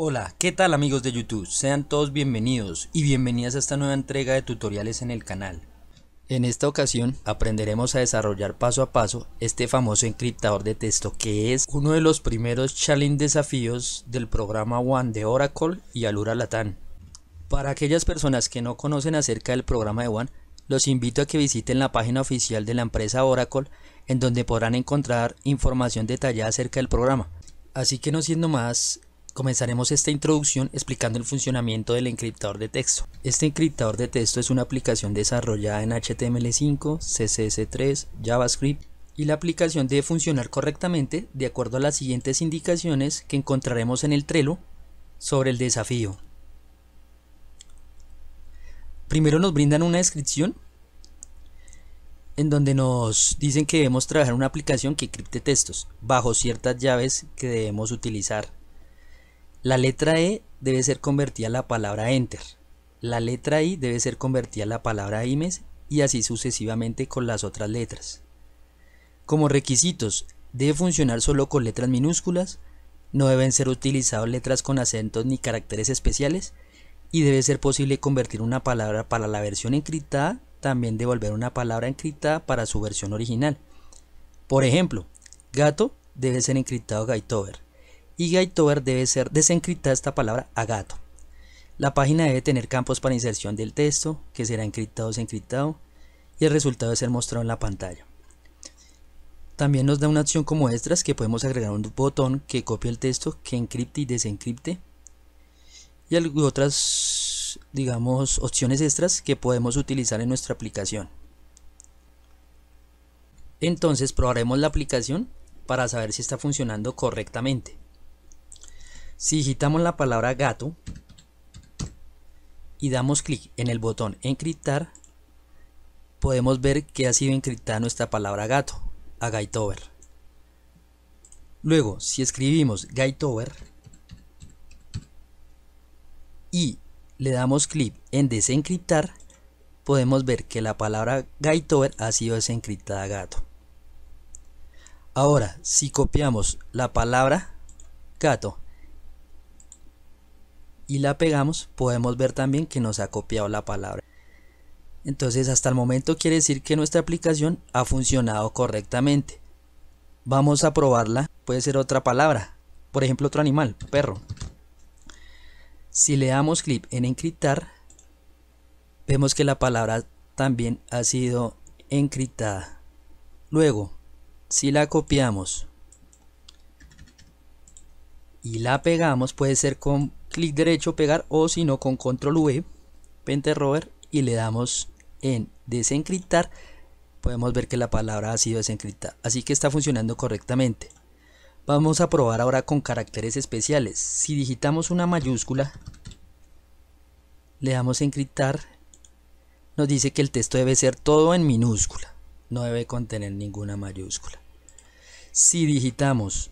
Hola, ¿qué tal amigos de YouTube? Sean todos bienvenidos y bienvenidas a esta nueva entrega de tutoriales en el canal. En esta ocasión aprenderemos a desarrollar paso a paso este famoso encriptador de texto que es uno de los primeros challenge desafíos del programa One de Oracle y Alura latán Para aquellas personas que no conocen acerca del programa de One, los invito a que visiten la página oficial de la empresa Oracle en donde podrán encontrar información detallada acerca del programa. Así que no siendo más, Comenzaremos esta introducción explicando el funcionamiento del encriptador de texto. Este encriptador de texto es una aplicación desarrollada en HTML5, CSS3, JavaScript y la aplicación debe funcionar correctamente de acuerdo a las siguientes indicaciones que encontraremos en el Trello sobre el desafío. Primero nos brindan una descripción en donde nos dicen que debemos trabajar una aplicación que encripte textos bajo ciertas llaves que debemos utilizar. La letra E debe ser convertida a la palabra enter. La letra I debe ser convertida a la palabra IMES y así sucesivamente con las otras letras. Como requisitos, debe funcionar solo con letras minúsculas, no deben ser utilizadas letras con acentos ni caracteres especiales y debe ser posible convertir una palabra para la versión encriptada, también devolver una palabra encriptada para su versión original. Por ejemplo, gato debe ser encriptado Gaitover y Gaitover debe ser desencriptada esta palabra a gato. La página debe tener campos para inserción del texto, que será encriptado o desencriptado, y el resultado debe ser mostrado en la pantalla. También nos da una opción como extras que podemos agregar un botón que copie el texto, que encripte y desencripte. Y otras, digamos, opciones extras que podemos utilizar en nuestra aplicación. Entonces probaremos la aplicación para saber si está funcionando correctamente. Si digitamos la palabra gato y damos clic en el botón encriptar, podemos ver que ha sido encriptada nuestra palabra gato a Gaitover. Luego, si escribimos Gaitover y le damos clic en desencriptar, podemos ver que la palabra Gaitover ha sido desencriptada gato. Ahora, si copiamos la palabra gato y la pegamos, podemos ver también que nos ha copiado la palabra. Entonces hasta el momento quiere decir que nuestra aplicación ha funcionado correctamente. Vamos a probarla, puede ser otra palabra, por ejemplo otro animal, perro. Si le damos clic en encriptar, vemos que la palabra también ha sido encriptada. Luego, si la copiamos y la pegamos, puede ser con clic derecho pegar o si no con control V, Pente Rover y le damos en desencriptar, podemos ver que la palabra ha sido desencriptada, así que está funcionando correctamente. Vamos a probar ahora con caracteres especiales. Si digitamos una mayúscula, le damos encriptar, nos dice que el texto debe ser todo en minúscula, no debe contener ninguna mayúscula. Si digitamos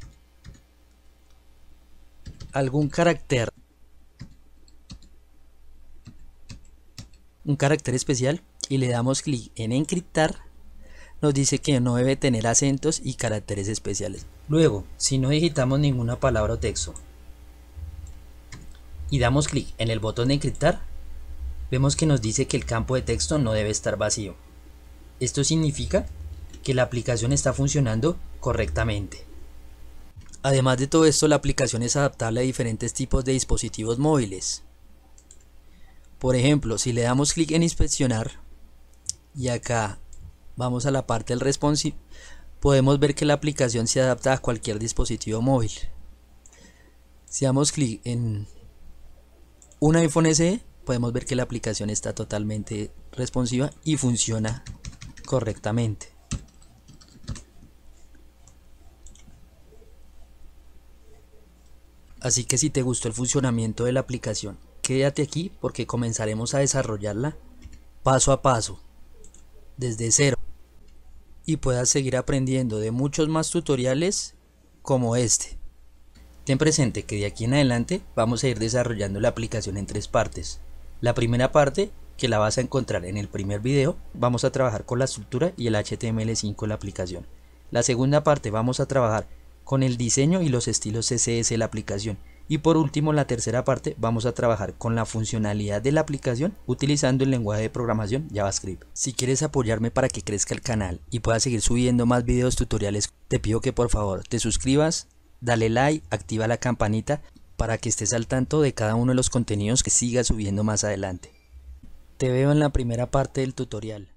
algún carácter un carácter especial y le damos clic en encriptar, nos dice que no debe tener acentos y caracteres especiales. Luego, si no digitamos ninguna palabra o texto y damos clic en el botón de encriptar, vemos que nos dice que el campo de texto no debe estar vacío. Esto significa que la aplicación está funcionando correctamente. Además de todo esto, la aplicación es adaptable a diferentes tipos de dispositivos móviles. Por ejemplo, si le damos clic en inspeccionar y acá vamos a la parte del responsive, podemos ver que la aplicación se adapta a cualquier dispositivo móvil. Si damos clic en un iPhone SE, podemos ver que la aplicación está totalmente responsiva y funciona correctamente. Así que si te gustó el funcionamiento de la aplicación Quédate aquí porque comenzaremos a desarrollarla paso a paso, desde cero, y puedas seguir aprendiendo de muchos más tutoriales como este. Ten presente que de aquí en adelante vamos a ir desarrollando la aplicación en tres partes. La primera parte, que la vas a encontrar en el primer video, vamos a trabajar con la estructura y el HTML5 de la aplicación. La segunda parte vamos a trabajar con el diseño y los estilos CSS de la aplicación y por último, en la tercera parte, vamos a trabajar con la funcionalidad de la aplicación utilizando el lenguaje de programación JavaScript. Si quieres apoyarme para que crezca el canal y pueda seguir subiendo más videos tutoriales, te pido que por favor te suscribas, dale like, activa la campanita para que estés al tanto de cada uno de los contenidos que siga subiendo más adelante. Te veo en la primera parte del tutorial.